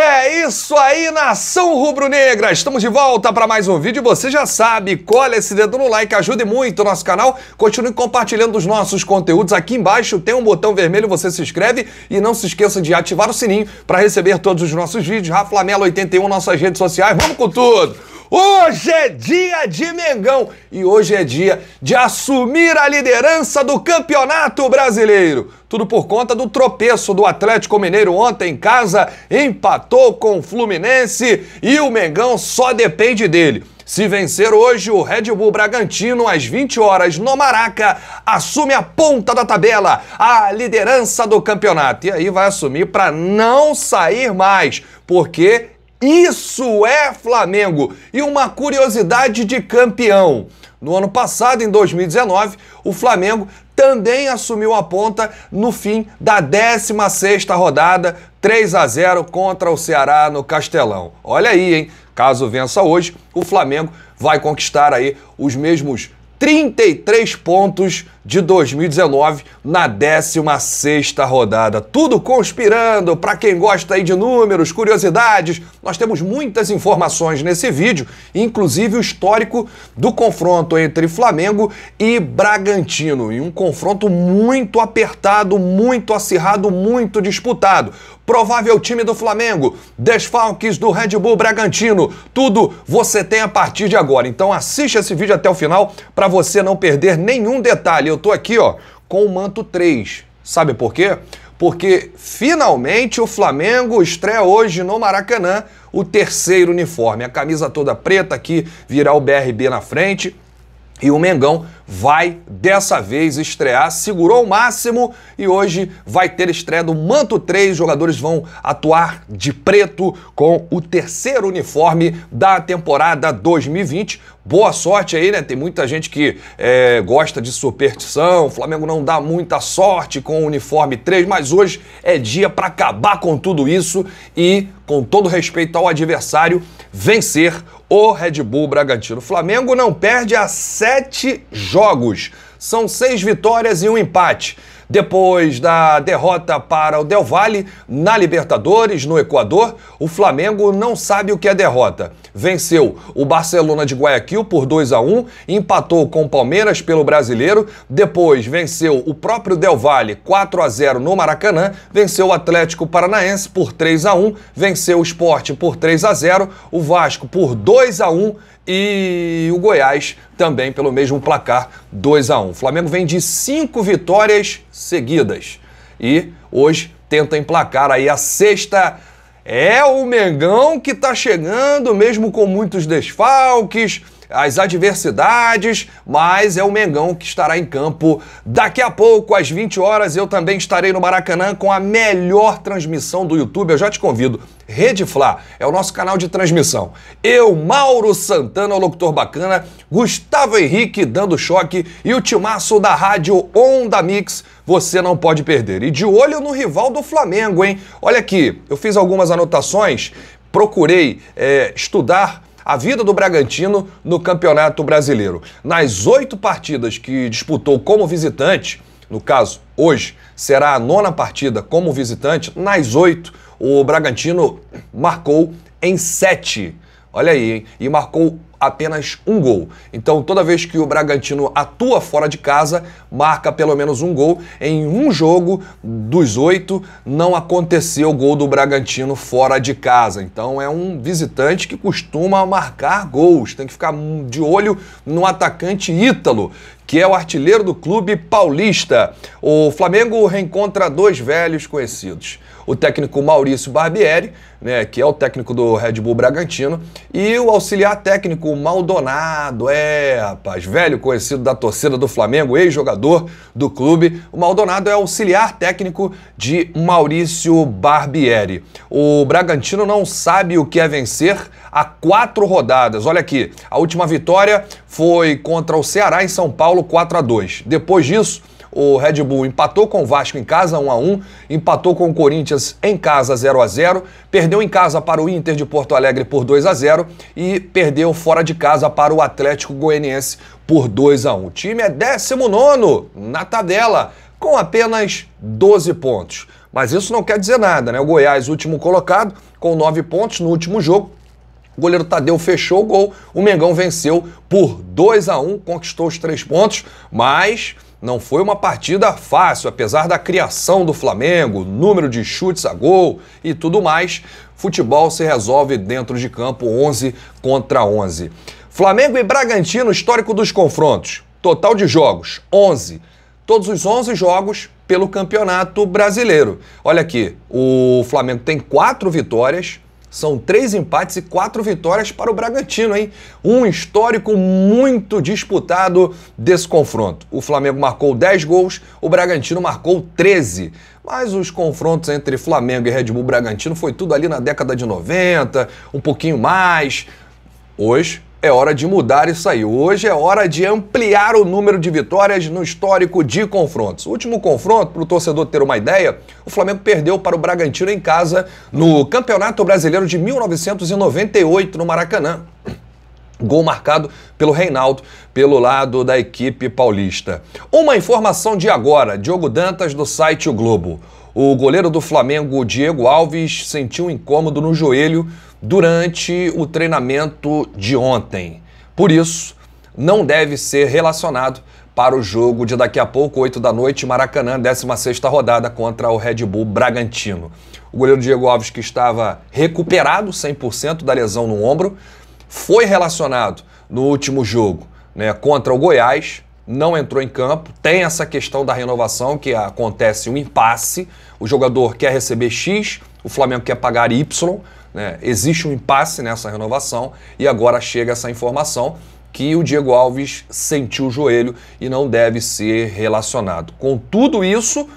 É isso aí, nação rubro-negra! Estamos de volta para mais um vídeo. Você já sabe, colhe esse dedo no like, ajude muito o nosso canal. Continue compartilhando os nossos conteúdos. Aqui embaixo tem um botão vermelho, você se inscreve e não se esqueça de ativar o sininho para receber todos os nossos vídeos. Raflamelo81, nossas redes sociais. Vamos com tudo! Hoje é dia de Mengão e hoje é dia de assumir a liderança do Campeonato Brasileiro. Tudo por conta do tropeço do Atlético Mineiro ontem em casa, empatou com o Fluminense e o Mengão só depende dele. Se vencer hoje, o Red Bull Bragantino, às 20 horas, no Maraca, assume a ponta da tabela, a liderança do campeonato. E aí vai assumir para não sair mais, porque isso é Flamengo! E uma curiosidade de campeão. No ano passado, em 2019, o Flamengo também assumiu a ponta no fim da 16ª rodada, 3 a 0 contra o Ceará no Castelão. Olha aí, hein? Caso vença hoje, o Flamengo vai conquistar aí os mesmos 33 pontos de 2019 na 16 rodada. Tudo conspirando para quem gosta aí de números, curiosidades. Nós temos muitas informações nesse vídeo, inclusive o histórico do confronto entre Flamengo e Bragantino, e um confronto muito apertado, muito acirrado, muito disputado. Provável time do Flamengo, desfalques do Red Bull Bragantino, tudo você tem a partir de agora. Então assista esse vídeo até o final para você não perder nenhum detalhe eu tô aqui, ó, com o manto 3. Sabe por quê? Porque finalmente o Flamengo estreia hoje no Maracanã o terceiro uniforme. A camisa toda preta aqui, virar o BRB na frente e o Mengão vai dessa vez estrear, segurou o máximo e hoje vai ter estreia do Manto 3. Os jogadores vão atuar de preto com o terceiro uniforme da temporada 2020. Boa sorte aí, né? Tem muita gente que é, gosta de superstição. O Flamengo não dá muita sorte com o uniforme 3, mas hoje é dia para acabar com tudo isso e, com todo respeito ao adversário, vencer o Red Bull Bragantino. O Flamengo não perde a sete jogos jogos. São seis vitórias e um empate. Depois da derrota para o Del Valle na Libertadores, no Equador, o Flamengo não sabe o que é derrota. Venceu o Barcelona de Guayaquil por 2 a 1, empatou com o Palmeiras pelo Brasileiro, depois venceu o próprio Del Valle 4 a 0 no Maracanã, venceu o Atlético Paranaense por 3 a 1, venceu o Sport por 3 a 0, o Vasco por 2 a 1 e o Goiás também pelo mesmo placar 2 a 1. O Flamengo vem de cinco vitórias seguidas e hoje tenta emplacar aí a sexta é o Mengão que está chegando, mesmo com muitos desfalques, as adversidades, mas é o Mengão que estará em campo daqui a pouco, às 20 horas. Eu também estarei no Maracanã com a melhor transmissão do YouTube. Eu já te convido Rede Fla, é o nosso canal de transmissão. Eu, Mauro Santana, o locutor bacana, Gustavo Henrique dando choque e o timaço da rádio Onda Mix, você não pode perder. E de olho no rival do Flamengo, hein? Olha aqui, eu fiz algumas anotações, procurei é, estudar a vida do Bragantino no Campeonato Brasileiro. Nas oito partidas que disputou como visitante, no caso, hoje será a nona partida como visitante, nas oito, o Bragantino marcou em 7. Olha aí, hein? E marcou apenas um gol. Então, toda vez que o Bragantino atua fora de casa, marca pelo menos um gol. Em um jogo dos oito, não aconteceu o gol do Bragantino fora de casa. Então, é um visitante que costuma marcar gols. Tem que ficar de olho no atacante Ítalo, que é o artilheiro do clube paulista. O Flamengo reencontra dois velhos conhecidos o técnico Maurício Barbieri, né, que é o técnico do Red Bull Bragantino, e o auxiliar técnico Maldonado, é, rapaz, velho conhecido da torcida do Flamengo, ex-jogador do clube. O Maldonado é auxiliar técnico de Maurício Barbieri. O Bragantino não sabe o que é vencer há quatro rodadas. Olha aqui, a última vitória foi contra o Ceará em São Paulo, 4 a 2. Depois disso, o Red Bull empatou com o Vasco em casa 1 a 1, empatou com o Corinthians em casa 0 a 0, perdeu em casa para o Inter de Porto Alegre por 2 a 0 e perdeu fora de casa para o Atlético Goianiense por 2 a 1. O time é 19 na tabela com apenas 12 pontos. Mas isso não quer dizer nada, né? O Goiás, último colocado, com 9 pontos no último jogo. O goleiro Tadeu fechou o gol, o Mengão venceu por 2 a 1, conquistou os três pontos, mas não foi uma partida fácil, apesar da criação do Flamengo, número de chutes a gol e tudo mais. Futebol se resolve dentro de campo 11 contra 11. Flamengo e Bragantino, histórico dos confrontos. Total de jogos: 11. Todos os 11 jogos pelo Campeonato Brasileiro. Olha aqui, o Flamengo tem quatro vitórias, são três empates e quatro vitórias para o Bragantino, hein? Um histórico muito disputado desse confronto. O Flamengo marcou 10 gols, o Bragantino marcou 13. Mas os confrontos entre Flamengo e Red Bull Bragantino foi tudo ali na década de 90, um pouquinho mais. Hoje, é hora de mudar isso aí. Hoje é hora de ampliar o número de vitórias no histórico de confrontos. último confronto, para o torcedor ter uma ideia, o Flamengo perdeu para o Bragantino em casa no Campeonato Brasileiro de 1998 no Maracanã. Gol marcado pelo Reinaldo, pelo lado da equipe paulista. Uma informação de agora, Diogo Dantas, do site O Globo. O goleiro do Flamengo, Diego Alves, sentiu um incômodo no joelho durante o treinamento de ontem. Por isso, não deve ser relacionado para o jogo de daqui a pouco, 8 da noite, Maracanã, 16ª rodada contra o Red Bull Bragantino. O goleiro Diego Alves, que estava recuperado 100% da lesão no ombro, foi relacionado no último jogo né, contra o Goiás, não entrou em campo. Tem essa questão da renovação, que acontece um impasse. O jogador quer receber X, o Flamengo quer pagar Y. Né? Existe um impasse nessa renovação e agora chega essa informação que o Diego Alves sentiu o joelho e não deve ser relacionado. Com tudo isso,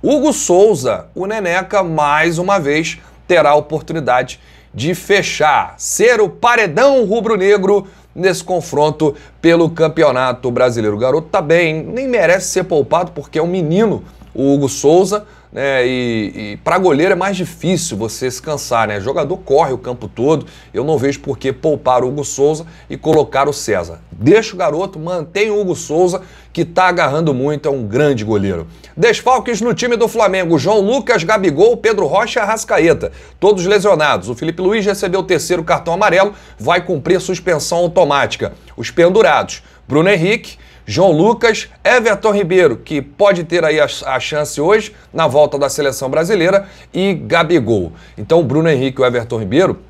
Hugo Souza, o Neneca, mais uma vez terá a oportunidade de fechar, ser o paredão rubro-negro nesse confronto pelo Campeonato Brasileiro. O garoto tá bem, nem merece ser poupado porque é um menino o Hugo Souza, né? E, e para goleiro é mais difícil você se cansar, né? O jogador corre o campo todo. Eu não vejo por que poupar o Hugo Souza e colocar o César. Deixa o garoto, mantém o Hugo Souza, que tá agarrando muito, é um grande goleiro. Desfalques no time do Flamengo: João Lucas, Gabigol, Pedro Rocha e Arrascaeta. Todos lesionados. O Felipe Luiz recebeu o terceiro cartão amarelo, vai cumprir suspensão automática. Os pendurados: Bruno Henrique. João Lucas, Everton Ribeiro, que pode ter aí a, a chance hoje na volta da seleção brasileira, e Gabigol. Então, Bruno Henrique e o Everton Ribeiro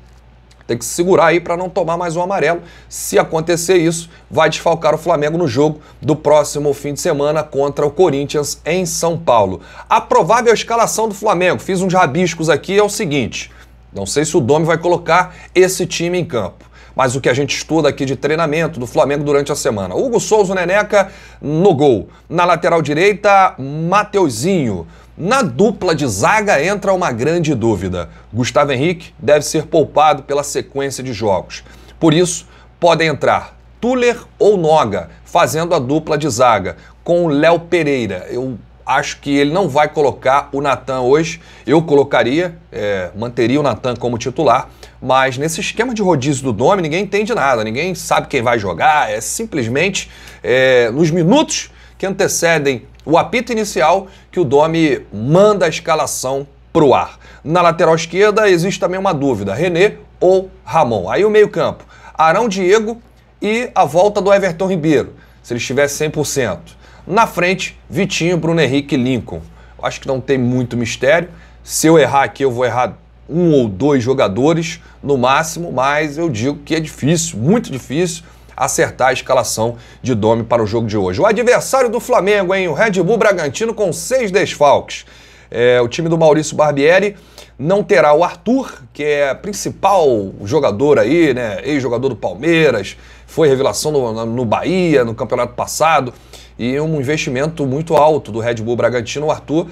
tem que se segurar aí para não tomar mais um amarelo. Se acontecer isso, vai desfalcar o Flamengo no jogo do próximo fim de semana contra o Corinthians em São Paulo. A provável escalação do Flamengo, fiz uns rabiscos aqui, é o seguinte: não sei se o Domi vai colocar esse time em campo mas o que a gente estuda aqui de treinamento do Flamengo durante a semana. Hugo Souza Neneca no gol. Na lateral direita, Mateuzinho. Na dupla de zaga entra uma grande dúvida. Gustavo Henrique deve ser poupado pela sequência de jogos. Por isso, podem entrar Tuller ou Noga, fazendo a dupla de zaga, com o Léo Pereira. Eu acho que ele não vai colocar o Natan hoje. Eu colocaria, é, manteria o Natan como titular mas nesse esquema de rodízio do Domi, ninguém entende nada, ninguém sabe quem vai jogar, é simplesmente é, nos minutos que antecedem o apito inicial que o Domi manda a escalação para o ar. Na lateral esquerda existe também uma dúvida: René ou Ramon. Aí o meio-campo: Arão Diego e a volta do Everton Ribeiro, se ele estiver 100%. Na frente, Vitinho, Bruno Henrique e Lincoln. Acho que não tem muito mistério. Se eu errar aqui, eu vou errar um ou dois jogadores no máximo, mas eu digo que é difícil, muito difícil acertar a escalação de Domi para o jogo de hoje. O adversário do Flamengo, hein? O Red Bull Bragantino com seis desfalques. É, o time do Maurício Barbieri não terá o Arthur, que é principal jogador aí, né? Ex-jogador do Palmeiras, foi revelação no, no Bahia, no campeonato passado, e um investimento muito alto do Red Bull Bragantino. O Arthur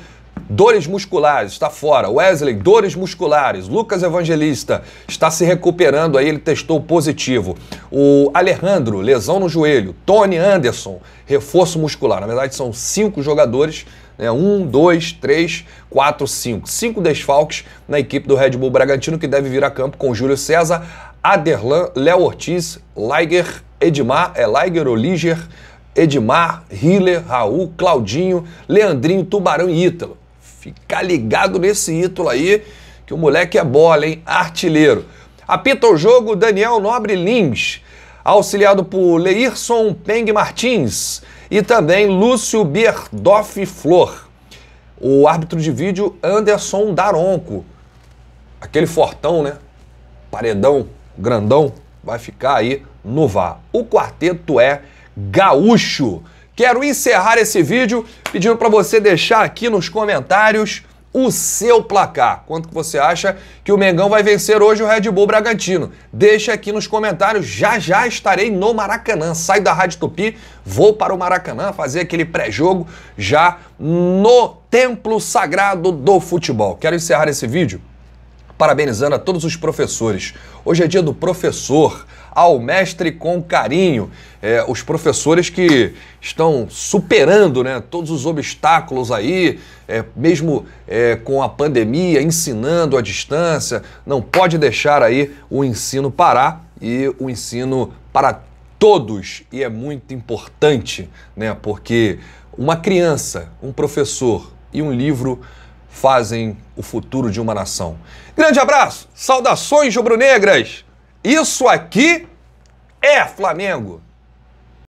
dores musculares, está fora. Wesley, dores musculares. Lucas Evangelista está se recuperando aí, ele testou positivo. O Alejandro, lesão no joelho. Tony Anderson, reforço muscular. Na verdade, são cinco jogadores. Né? Um, dois, três, quatro, cinco. Cinco desfalques na equipe do Red Bull Bragantino que deve vir a campo com Júlio César, Aderlan, Léo Ortiz, Liger, Edmar, é Liger ou Liger, Edmar, Hiller, Raul, Claudinho, Leandrinho, Tubarão e Ítalo. Ficar ligado nesse título aí, que o moleque é bola, hein? Artilheiro. Apita o jogo Daniel Nobre Lins, auxiliado por Leirson Peng Martins e também Lúcio Bierdoff Flor. O árbitro de vídeo Anderson Daronco. Aquele fortão, né? Paredão, grandão, vai ficar aí no VAR. O quarteto é gaúcho. Quero encerrar esse vídeo pedindo para você deixar aqui nos comentários o seu placar. Quanto que você acha que o Mengão vai vencer hoje o Red Bull Bragantino? Deixa aqui nos comentários, já já estarei no Maracanã. Saio da Rádio Tupi, vou para o Maracanã fazer aquele pré-jogo já no templo sagrado do futebol. Quero encerrar esse vídeo parabenizando a todos os professores. Hoje é dia do professor ao mestre com carinho. É, os professores que estão superando né, todos os obstáculos aí, é, mesmo é, com a pandemia, ensinando à distância, não pode deixar aí o ensino parar e o ensino para todos. E é muito importante, né, porque uma criança, um professor e um livro fazem o futuro de uma nação. Grande abraço, saudações rubro-negras! Isso aqui é Flamengo.